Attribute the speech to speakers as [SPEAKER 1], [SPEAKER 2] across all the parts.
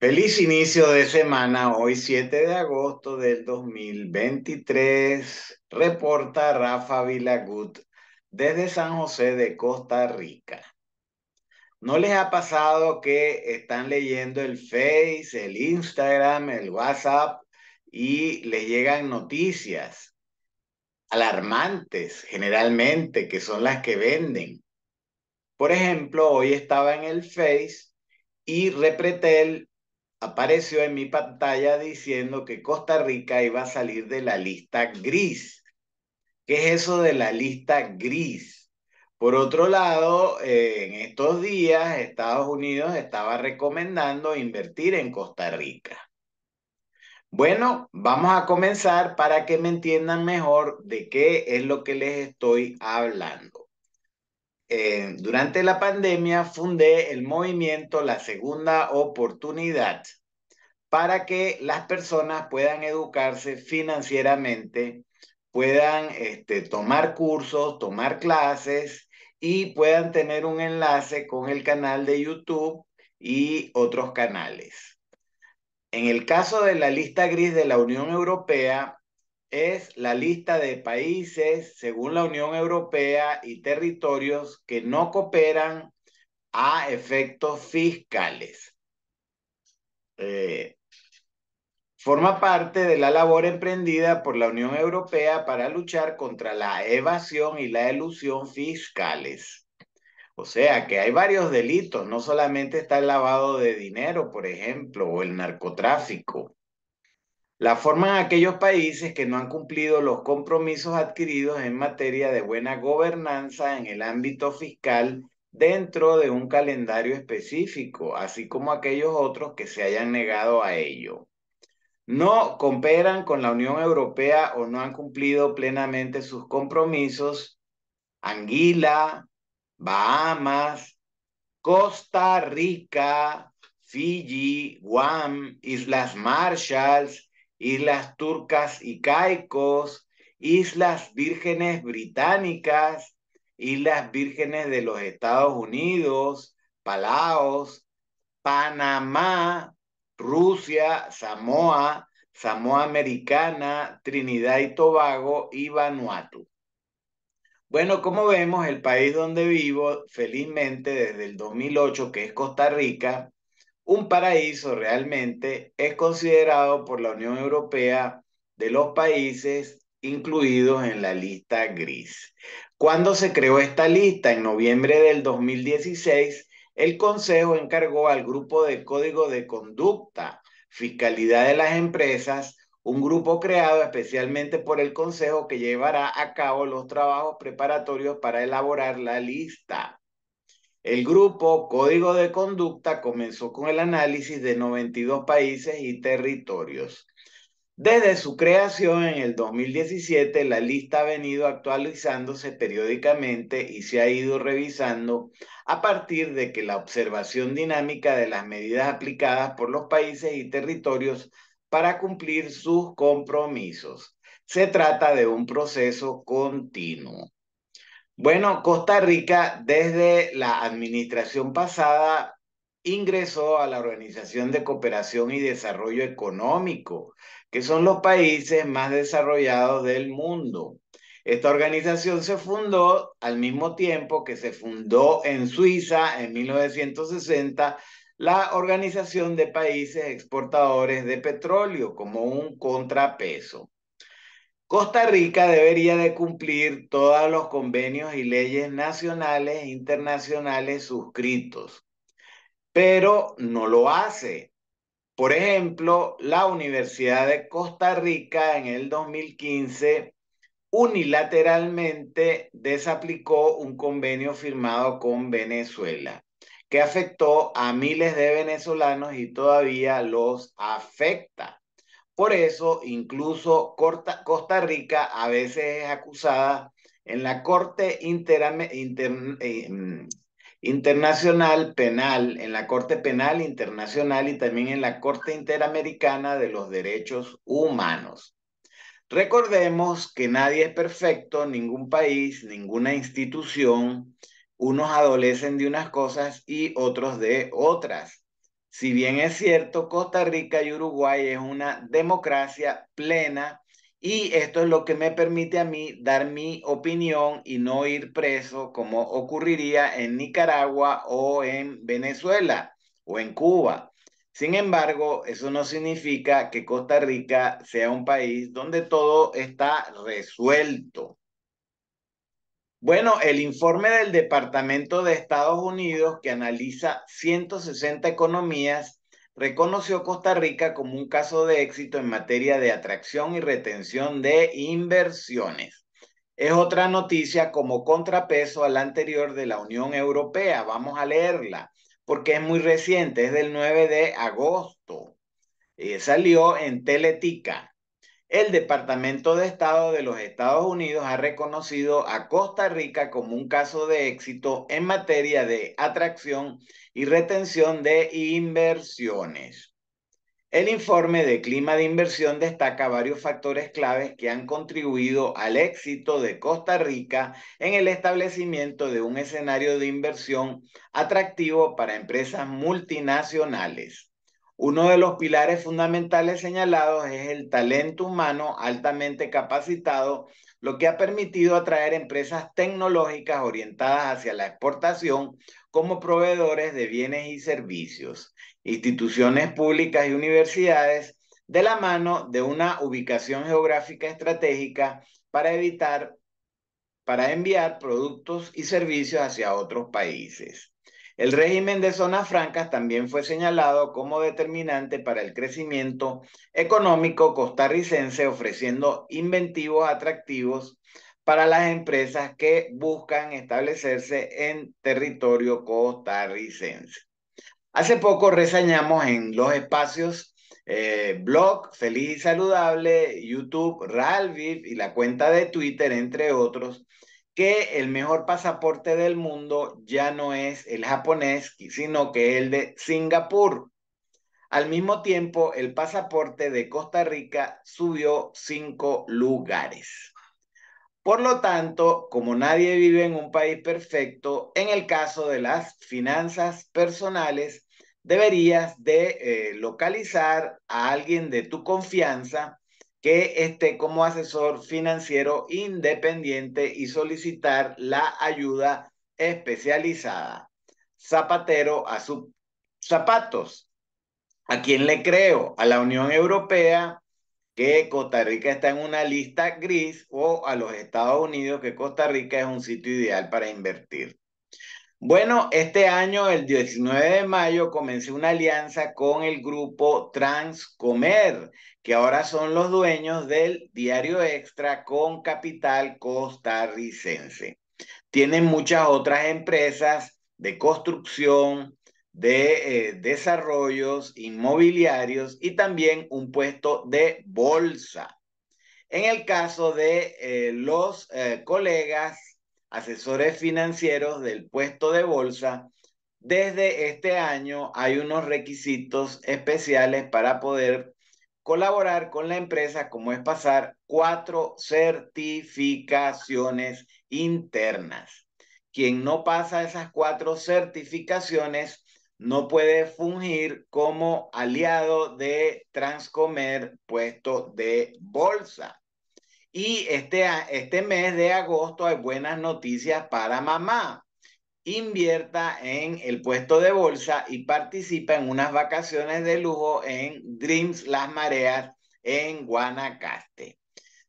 [SPEAKER 1] Feliz inicio de semana, hoy 7 de agosto del 2023, reporta Rafa Vilagut desde San José de Costa Rica. ¿No les ha pasado que están leyendo el Face, el Instagram, el WhatsApp y les llegan noticias alarmantes generalmente, que son las que venden? Por ejemplo, hoy estaba en el Face y Repretel apareció en mi pantalla diciendo que Costa Rica iba a salir de la lista gris. ¿Qué es eso de la lista gris? Por otro lado, eh, en estos días Estados Unidos estaba recomendando invertir en Costa Rica. Bueno, vamos a comenzar para que me entiendan mejor de qué es lo que les estoy hablando. Eh, durante la pandemia fundé el movimiento La Segunda Oportunidad para que las personas puedan educarse financieramente, puedan este, tomar cursos, tomar clases y puedan tener un enlace con el canal de YouTube y otros canales. En el caso de la lista gris de la Unión Europea, es la lista de países, según la Unión Europea, y territorios que no cooperan a efectos fiscales. Eh, forma parte de la labor emprendida por la Unión Europea para luchar contra la evasión y la elusión fiscales. O sea que hay varios delitos, no solamente está el lavado de dinero, por ejemplo, o el narcotráfico la forman aquellos países que no han cumplido los compromisos adquiridos en materia de buena gobernanza en el ámbito fiscal dentro de un calendario específico, así como aquellos otros que se hayan negado a ello. No cooperan con la Unión Europea o no han cumplido plenamente sus compromisos. Anguila, Bahamas, Costa Rica, Fiji, Guam, Islas Marshalls, Islas Turcas y Caicos, Islas Vírgenes Británicas, Islas Vírgenes de los Estados Unidos, Palaos, Panamá, Rusia, Samoa, Samoa Americana, Trinidad y Tobago y Vanuatu. Bueno, como vemos, el país donde vivo, felizmente desde el 2008, que es Costa Rica, un paraíso realmente es considerado por la Unión Europea de los países incluidos en la lista gris. Cuando se creó esta lista, en noviembre del 2016, el Consejo encargó al grupo de Código de Conducta, Fiscalidad de las Empresas, un grupo creado especialmente por el Consejo que llevará a cabo los trabajos preparatorios para elaborar la lista. El grupo Código de Conducta comenzó con el análisis de 92 países y territorios. Desde su creación en el 2017, la lista ha venido actualizándose periódicamente y se ha ido revisando a partir de que la observación dinámica de las medidas aplicadas por los países y territorios para cumplir sus compromisos. Se trata de un proceso continuo. Bueno, Costa Rica desde la administración pasada ingresó a la Organización de Cooperación y Desarrollo Económico, que son los países más desarrollados del mundo. Esta organización se fundó al mismo tiempo que se fundó en Suiza en 1960 la Organización de Países Exportadores de Petróleo como un contrapeso. Costa Rica debería de cumplir todos los convenios y leyes nacionales e internacionales suscritos, pero no lo hace. Por ejemplo, la Universidad de Costa Rica en el 2015 unilateralmente desaplicó un convenio firmado con Venezuela que afectó a miles de venezolanos y todavía los afecta. Por eso, incluso Costa Rica a veces es acusada en la Corte eh, mm, Internacional Penal, en la Corte Penal Internacional y también en la Corte Interamericana de los Derechos Humanos. Recordemos que nadie es perfecto, ningún país, ninguna institución. Unos adolecen de unas cosas y otros de otras. Si bien es cierto, Costa Rica y Uruguay es una democracia plena y esto es lo que me permite a mí dar mi opinión y no ir preso como ocurriría en Nicaragua o en Venezuela o en Cuba. Sin embargo, eso no significa que Costa Rica sea un país donde todo está resuelto. Bueno, el informe del Departamento de Estados Unidos que analiza 160 economías reconoció Costa Rica como un caso de éxito en materia de atracción y retención de inversiones. Es otra noticia como contrapeso a la anterior de la Unión Europea. Vamos a leerla porque es muy reciente, es del 9 de agosto. Eh, salió en Teletica el Departamento de Estado de los Estados Unidos ha reconocido a Costa Rica como un caso de éxito en materia de atracción y retención de inversiones. El informe de clima de inversión destaca varios factores claves que han contribuido al éxito de Costa Rica en el establecimiento de un escenario de inversión atractivo para empresas multinacionales. Uno de los pilares fundamentales señalados es el talento humano altamente capacitado, lo que ha permitido atraer empresas tecnológicas orientadas hacia la exportación como proveedores de bienes y servicios, instituciones públicas y universidades, de la mano de una ubicación geográfica estratégica para evitar para enviar productos y servicios hacia otros países. El régimen de zonas francas también fue señalado como determinante para el crecimiento económico costarricense, ofreciendo inventivos atractivos para las empresas que buscan establecerse en territorio costarricense. Hace poco reseñamos en los espacios eh, blog Feliz y Saludable, YouTube, Ralviv y la cuenta de Twitter, entre otros, que el mejor pasaporte del mundo ya no es el japonés, sino que el de Singapur. Al mismo tiempo, el pasaporte de Costa Rica subió cinco lugares. Por lo tanto, como nadie vive en un país perfecto, en el caso de las finanzas personales, deberías de eh, localizar a alguien de tu confianza que esté como asesor financiero independiente y solicitar la ayuda especializada. Zapatero a sus zapatos. ¿A quién le creo? ¿A la Unión Europea que Costa Rica está en una lista gris o a los Estados Unidos que Costa Rica es un sitio ideal para invertir? Bueno, este año, el 19 de mayo, comencé una alianza con el grupo Transcomer, que ahora son los dueños del diario extra con capital costarricense. Tienen muchas otras empresas de construcción, de eh, desarrollos inmobiliarios y también un puesto de bolsa. En el caso de eh, los eh, colegas asesores financieros del puesto de bolsa, desde este año hay unos requisitos especiales para poder colaborar con la empresa, como es pasar cuatro certificaciones internas. Quien no pasa esas cuatro certificaciones no puede fungir como aliado de Transcomer puesto de bolsa. Y este, este mes de agosto hay buenas noticias para mamá. Invierta en el puesto de bolsa y participa en unas vacaciones de lujo en Dreams Las Mareas en Guanacaste.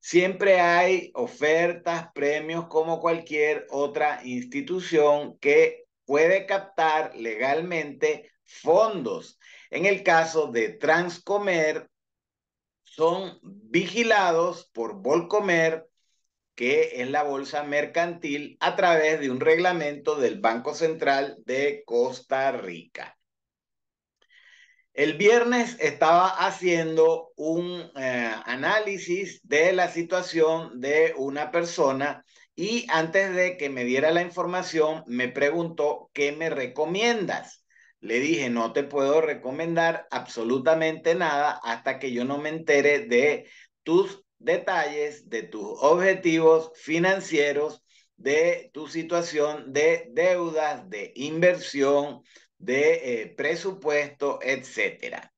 [SPEAKER 1] Siempre hay ofertas, premios como cualquier otra institución que puede captar legalmente fondos. En el caso de Transcomer, son vigilados por Volcomer, que es la bolsa mercantil, a través de un reglamento del Banco Central de Costa Rica. El viernes estaba haciendo un eh, análisis de la situación de una persona y antes de que me diera la información me preguntó, ¿qué me recomiendas? Le dije, no te puedo recomendar absolutamente nada hasta que yo no me entere de tus detalles, de tus objetivos financieros, de tu situación de deudas, de inversión, de eh, presupuesto, etcétera.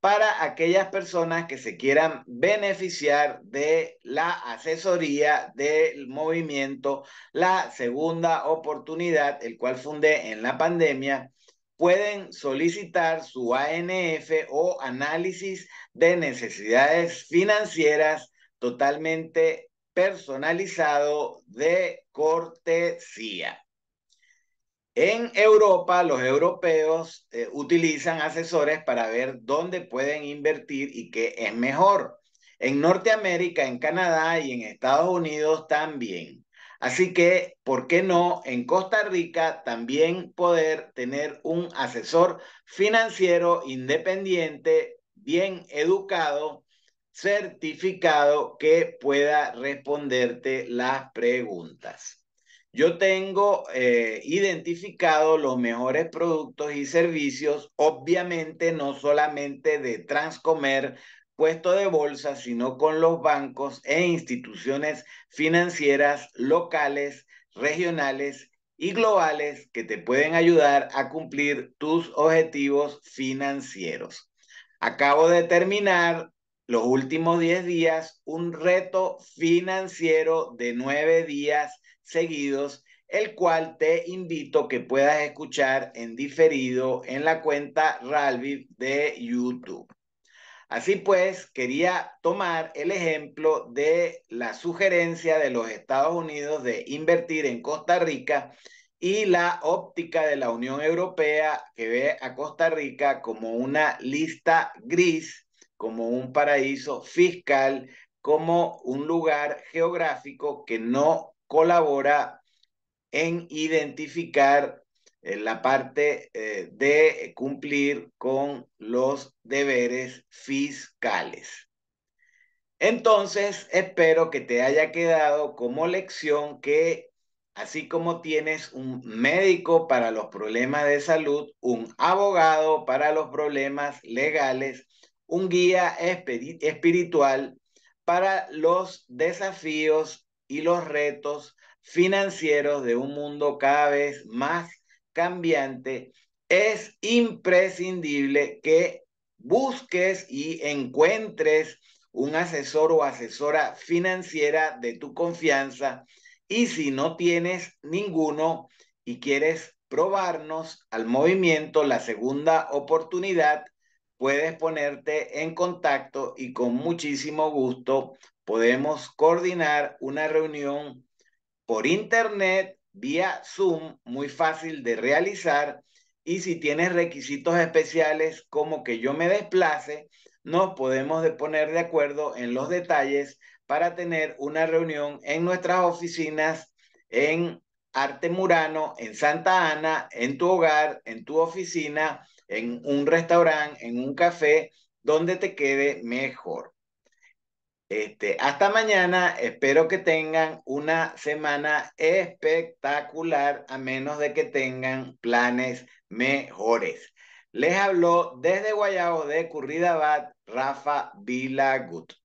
[SPEAKER 1] Para aquellas personas que se quieran beneficiar de la asesoría del movimiento, la segunda oportunidad, el cual fundé en la pandemia, pueden solicitar su ANF o análisis de necesidades financieras totalmente personalizado de cortesía. En Europa, los europeos eh, utilizan asesores para ver dónde pueden invertir y qué es mejor. En Norteamérica, en Canadá y en Estados Unidos también. Así que, ¿por qué no en Costa Rica también poder tener un asesor financiero independiente, bien educado, certificado, que pueda responderte las preguntas? Yo tengo eh, identificado los mejores productos y servicios, obviamente no solamente de Transcomer, puesto de bolsa, sino con los bancos e instituciones financieras locales, regionales y globales que te pueden ayudar a cumplir tus objetivos financieros. Acabo de terminar los últimos 10 días un reto financiero de 9 días seguidos, el cual te invito que puedas escuchar en diferido en la cuenta Ralvi de YouTube. Así pues, quería tomar el ejemplo de la sugerencia de los Estados Unidos de invertir en Costa Rica y la óptica de la Unión Europea que ve a Costa Rica como una lista gris, como un paraíso fiscal, como un lugar geográfico que no colabora en identificar en la parte eh, de cumplir con los deberes fiscales. Entonces, espero que te haya quedado como lección que así como tienes un médico para los problemas de salud, un abogado para los problemas legales, un guía espiritual para los desafíos y los retos financieros de un mundo cada vez más cambiante, es imprescindible que busques y encuentres un asesor o asesora financiera de tu confianza y si no tienes ninguno y quieres probarnos al movimiento, la segunda oportunidad, puedes ponerte en contacto y con muchísimo gusto podemos coordinar una reunión por internet vía Zoom, muy fácil de realizar. Y si tienes requisitos especiales como que yo me desplace, nos podemos poner de acuerdo en los detalles para tener una reunión en nuestras oficinas en Arte Murano, en Santa Ana, en tu hogar, en tu oficina, en un restaurante, en un café, donde te quede mejor. Este, hasta mañana, espero que tengan una semana espectacular, a menos de que tengan planes mejores. Les habló desde Guayabo de Curridabat, Rafa Vilagut.